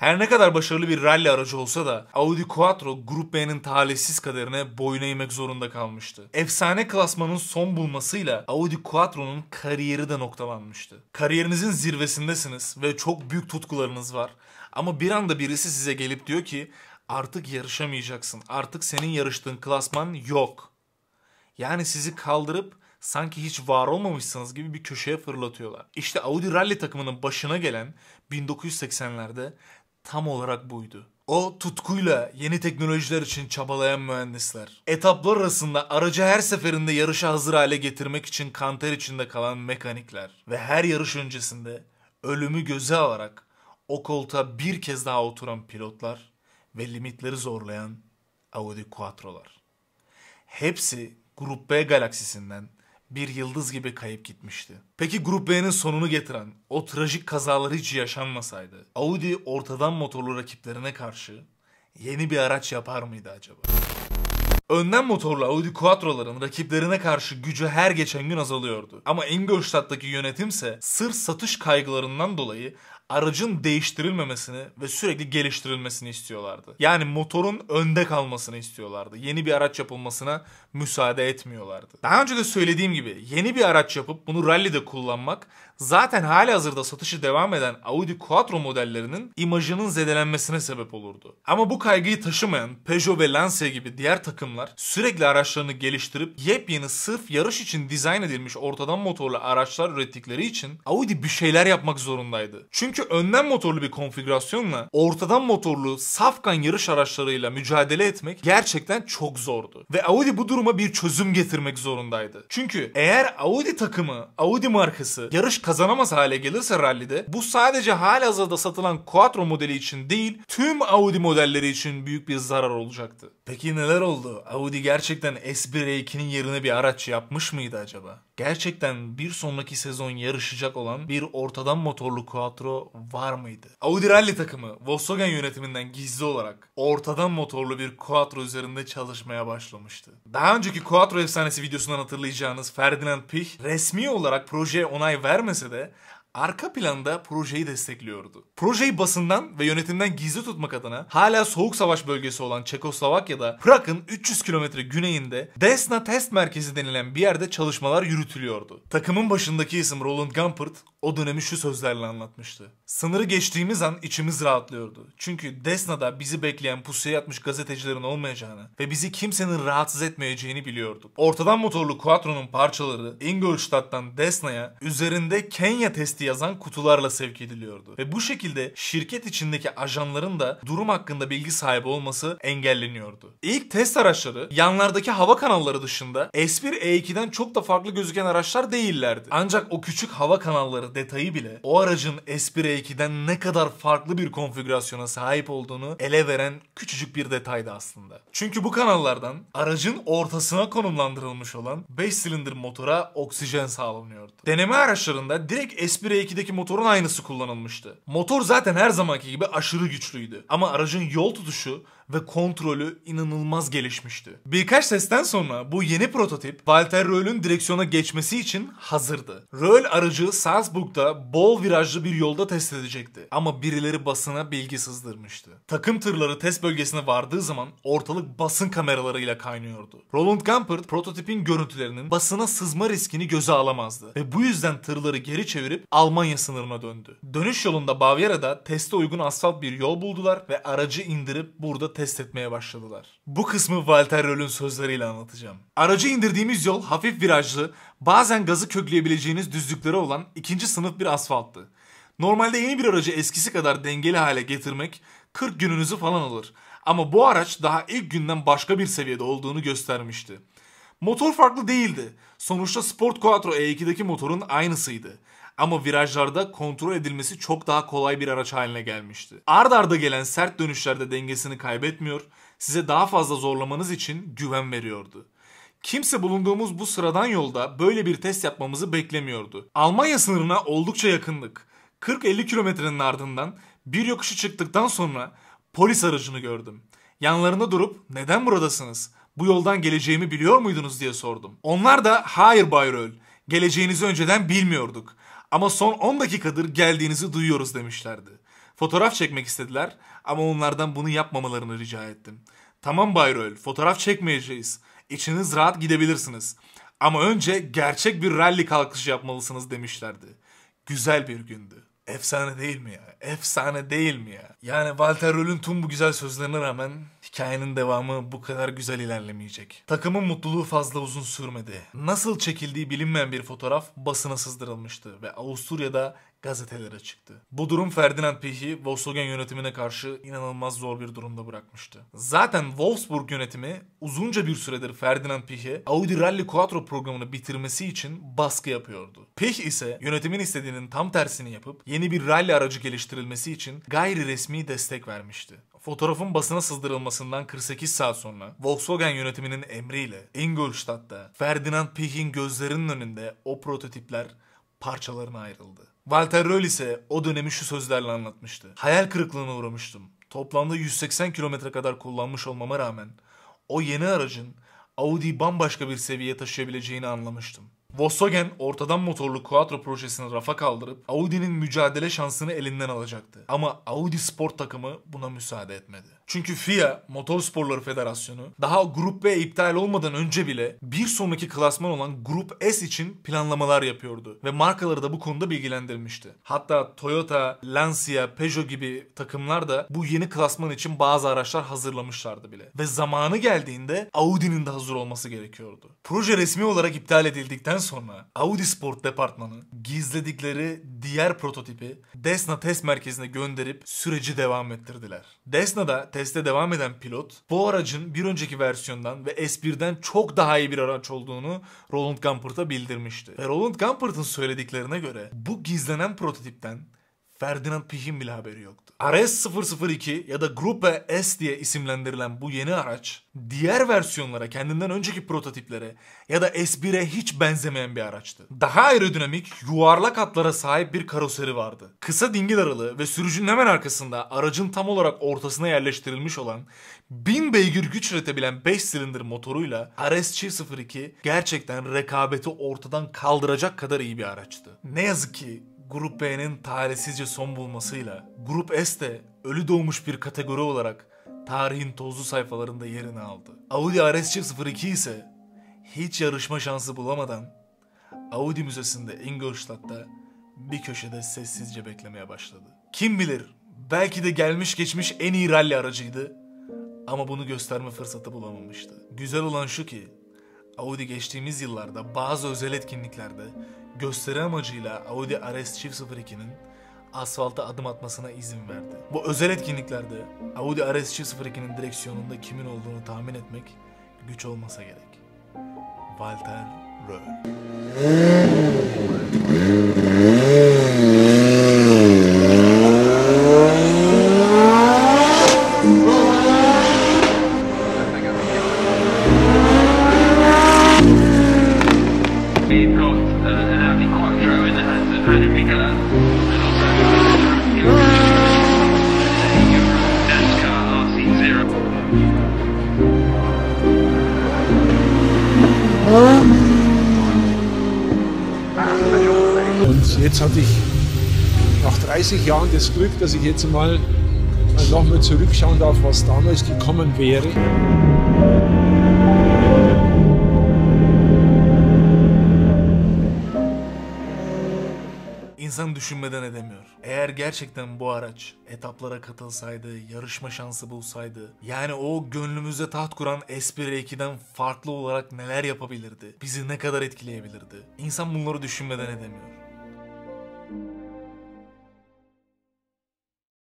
Her ne kadar başarılı bir rally aracı olsa da Audi Quattro Grup B'nin talihsiz kaderine boyun eğmek zorunda kalmıştı. Efsane klasmanın son bulmasıyla Audi Quattro'nun kariyeri de noktalanmıştı. Kariyerinizin zirvesindesiniz ve çok büyük tutkularınız var. Ama bir anda birisi size gelip diyor ki artık yarışamayacaksın. Artık senin yarıştığın klasman yok. Yani sizi kaldırıp sanki hiç var olmamışsınız gibi bir köşeye fırlatıyorlar. İşte Audi Rally takımının başına gelen 1980'lerde tam olarak buydu. O tutkuyla yeni teknolojiler için çabalayan mühendisler. Etaplar arasında aracı her seferinde yarışa hazır hale getirmek için kanter içinde kalan mekanikler. Ve her yarış öncesinde ölümü göze alarak o koltuğa bir kez daha oturan pilotlar ve limitleri zorlayan Audi Quattro'lar. Hepsi Grup B galaksisinden bir yıldız gibi kayıp gitmişti. Peki Grup B'nin sonunu getiren o trajik kazalar hiç yaşanmasaydı Audi ortadan motorlu rakiplerine karşı yeni bir araç yapar mıydı acaba? Önden motorlu Audi Quattro'ların rakiplerine karşı gücü her geçen gün azalıyordu. Ama Ingolstadt'taki yönetimse sırf satış kaygılarından dolayı aracın değiştirilmemesini ve sürekli geliştirilmesini istiyorlardı. Yani motorun önde kalmasını istiyorlardı. Yeni bir araç yapılmasına müsaade etmiyorlardı. Daha önce de söylediğim gibi yeni bir araç yapıp bunu rally'de kullanmak zaten hali hazırda satışı devam eden Audi Quattro modellerinin imajının zedelenmesine sebep olurdu. Ama bu kaygıyı taşımayan Peugeot ve Lancia gibi diğer takımlar sürekli araçlarını geliştirip yepyeni sırf yarış için dizayn edilmiş ortadan motorlu araçlar ürettikleri için Audi bir şeyler yapmak zorundaydı. Çünkü çünkü önden motorlu bir konfigürasyonla ortadan motorlu safkan yarış araçlarıyla mücadele etmek gerçekten çok zordu. Ve Audi bu duruma bir çözüm getirmek zorundaydı. Çünkü eğer Audi takımı, Audi markası yarış kazanamaz hale gelirse rallide bu sadece hazırda satılan Quattro modeli için değil tüm Audi modelleri için büyük bir zarar olacaktı. Peki neler oldu? Audi gerçekten S1 E2'nin yerine bir araç yapmış mıydı acaba? gerçekten bir sonraki sezon yarışacak olan bir ortadan motorlu Quattro var mıydı? Audi Rally takımı Volkswagen yönetiminden gizli olarak ortadan motorlu bir Quattro üzerinde çalışmaya başlamıştı. Daha önceki Quattro efsanesi videosundan hatırlayacağınız Ferdinand Pich resmi olarak projeye onay vermese de arka planda projeyi destekliyordu. Projeyi basından ve yönetimden gizli tutmak adına hala soğuk savaş bölgesi olan Çekoslovakya'da Prag'ın 300 kilometre güneyinde Desna Test Merkezi denilen bir yerde çalışmalar yürütülüyordu. Takımın başındaki isim Roland Gampert o dönemi şu sözlerle anlatmıştı. Sınırı geçtiğimiz an içimiz rahatlıyordu. Çünkü Desna'da bizi bekleyen pusuya yatmış gazetecilerin olmayacağını ve bizi kimsenin rahatsız etmeyeceğini biliyorduk. Ortadan motorlu Quattro'nun parçaları Ingolstadt'tan Desna'ya üzerinde Kenya testi yazan kutularla sevk ediliyordu. Ve bu şekilde şirket içindeki ajanların da durum hakkında bilgi sahibi olması engelleniyordu. İlk test araçları yanlardaki hava kanalları dışında S1 E2'den çok da farklı gözüken araçlar değillerdi. Ancak o küçük hava kanalları detayı bile o aracın Esprit 2'den ne kadar farklı bir konfigürasyona sahip olduğunu ele veren küçücük bir detaydı aslında. Çünkü bu kanallardan aracın ortasına konumlandırılmış olan 5 silindir motora oksijen sağlanıyordu. Deneme araçlarında direkt Esprit 2'deki motorun aynısı kullanılmıştı. Motor zaten her zamanki gibi aşırı güçlüydü ama aracın yol tutuşu ve kontrolü inanılmaz gelişmişti. Birkaç testten sonra bu yeni prototip Walter Röhl'ün direksiyona geçmesi için hazırdı. Röhl aracı Salzburg Hamburg'da bol virajlı bir yolda test edecekti. Ama birileri basına bilgi sızdırmıştı. Takım tırları test bölgesine vardığı zaman ortalık basın kameralarıyla kaynıyordu. Roland Gampert prototipin görüntülerinin basına sızma riskini göze alamazdı ve bu yüzden tırları geri çevirip Almanya sınırına döndü. Dönüş yolunda Bavyera'da teste uygun asfalt bir yol buldular ve aracı indirip burada test etmeye başladılar. Bu kısmı Walter Röll'ün sözleriyle anlatacağım. Aracı indirdiğimiz yol hafif virajlı, bazen gazı kökleyebileceğiniz düzlüklere olan ikinci sınıf bir asfalttı. Normalde yeni bir aracı eskisi kadar dengeli hale getirmek 40 gününüzü falan alır. Ama bu araç daha ilk günden başka bir seviyede olduğunu göstermişti. Motor farklı değildi. Sonuçta Sport Quattro E2'deki motorun aynısıydı. Ama virajlarda kontrol edilmesi çok daha kolay bir araç haline gelmişti. Ard arda gelen sert dönüşlerde dengesini kaybetmiyor, size daha fazla zorlamanız için güven veriyordu. Kimse bulunduğumuz bu sıradan yolda böyle bir test yapmamızı beklemiyordu. Almanya sınırına oldukça yakındık. 40-50 kilometrenin ardından bir yokuşu çıktıktan sonra polis aracını gördüm. Yanlarında durup neden buradasınız? Bu yoldan geleceğimi biliyor muydunuz diye sordum. Onlar da hayır Bay Röl, geleceğinizi önceden bilmiyorduk. Ama son 10 dakikadır geldiğinizi duyuyoruz demişlerdi. Fotoğraf çekmek istediler ama onlardan bunu yapmamalarını rica ettim. Tamam Bay Röl, fotoğraf çekmeyeceğiz içiniz rahat gidebilirsiniz. Ama önce gerçek bir rally kalkışı yapmalısınız demişlerdi. Güzel bir gündü. Efsane değil mi ya? Efsane değil mi ya? Yani Walter Röll'ün tüm bu güzel sözlerine rağmen hikayenin devamı bu kadar güzel ilerlemeyecek. Takımın mutluluğu fazla uzun sürmedi. Nasıl çekildiği bilinmeyen bir fotoğraf basına sızdırılmıştı ve Avusturya'da gazetelere çıktı. Bu durum Ferdinand Pich'i Volkswagen yönetimine karşı inanılmaz zor bir durumda bırakmıştı. Zaten Wolfsburg yönetimi uzunca bir süredir Ferdinand Pich'e Audi Rally Quattro programını bitirmesi için baskı yapıyordu. Pich ise yönetimin istediğinin tam tersini yapıp yeni bir rally aracı geliştirilmesi için gayri resmi destek vermişti. Fotoğrafın basına sızdırılmasından 48 saat sonra Volkswagen yönetiminin emriyle Ingolstadt'ta Ferdinand Pich'in gözlerinin önünde o prototipler parçalarına ayrıldı. Walter Röll ise o dönemi şu sözlerle anlatmıştı. Hayal kırıklığına uğramıştım. Toplamda 180 kilometre kadar kullanmış olmama rağmen o yeni aracın Audi'yi bambaşka bir seviyeye taşıyabileceğini anlamıştım. Volkswagen ortadan motorlu Quattro projesini rafa kaldırıp Audi'nin mücadele şansını elinden alacaktı. Ama Audi Sport takımı buna müsaade etmedi. Çünkü FIA sporları Federasyonu daha Grup B iptal olmadan önce bile bir sonraki klasman olan Grup S için planlamalar yapıyordu ve markaları da bu konuda bilgilendirmişti. Hatta Toyota, Lancia, Peugeot gibi takımlar da bu yeni klasman için bazı araçlar hazırlamışlardı bile. Ve zamanı geldiğinde Audi'nin de hazır olması gerekiyordu. Proje resmi olarak iptal edildikten sonra Audi Sport departmanı gizledikleri diğer prototipi Desna test merkezine gönderip süreci devam ettirdiler. Desna'da teste devam eden pilot bu aracın bir önceki versiyondan ve S1'den çok daha iyi bir araç olduğunu Roland Gumpert'a bildirmişti. Ve Roland Gumpert'ın söylediklerine göre bu gizlenen prototipten Ferdinand Pich'in bile haberi yoktu. RS 002 ya da Gruppe S diye isimlendirilen bu yeni araç diğer versiyonlara, kendinden önceki prototiplere ya da S1'e hiç benzemeyen bir araçtı. Daha aerodinamik, yuvarlak hatlara sahip bir karoseri vardı. Kısa dingil aralığı ve sürücünün hemen arkasında aracın tam olarak ortasına yerleştirilmiş olan 1000 beygir güç üretebilen 5 silindir motoruyla Ares C02 gerçekten rekabeti ortadan kaldıracak kadar iyi bir araçtı. Ne yazık ki Grup B'nin talihsizce son bulmasıyla Grup S de ölü doğmuş bir kategori olarak tarihin tozlu sayfalarında yerini aldı. Audi RS-02 ise hiç yarışma şansı bulamadan Audi Müzesi'nde Ingolstadt'ta bir köşede sessizce beklemeye başladı. Kim bilir belki de gelmiş geçmiş en iyi rally aracıydı ama bunu gösterme fırsatı bulamamıştı. Güzel olan şu ki Audi geçtiğimiz yıllarda bazı özel etkinliklerde gösteri amacıyla Audi RS Çift 02'nin asfalta adım atmasına izin verdi. Bu özel etkinliklerde Audi RS Çift 02'nin direksiyonunda kimin olduğunu tahmin etmek güç olmasa gerek. Walter Röhr. Und jetzt hatte ich nach 30 Jahren das Glück, dass ich jetzt mal nochmal zurückschauen darf, was damals gekommen wäre. İnsan düşünmeden edemiyor. Eğer gerçekten bu araç etaplara katılsaydı, yarışma şansı bulsaydı, yani o gönlümüzde taht kuran S1-2'den farklı olarak neler yapabilirdi? Bizi ne kadar etkileyebilirdi? İnsan bunları düşünmeden edemiyor.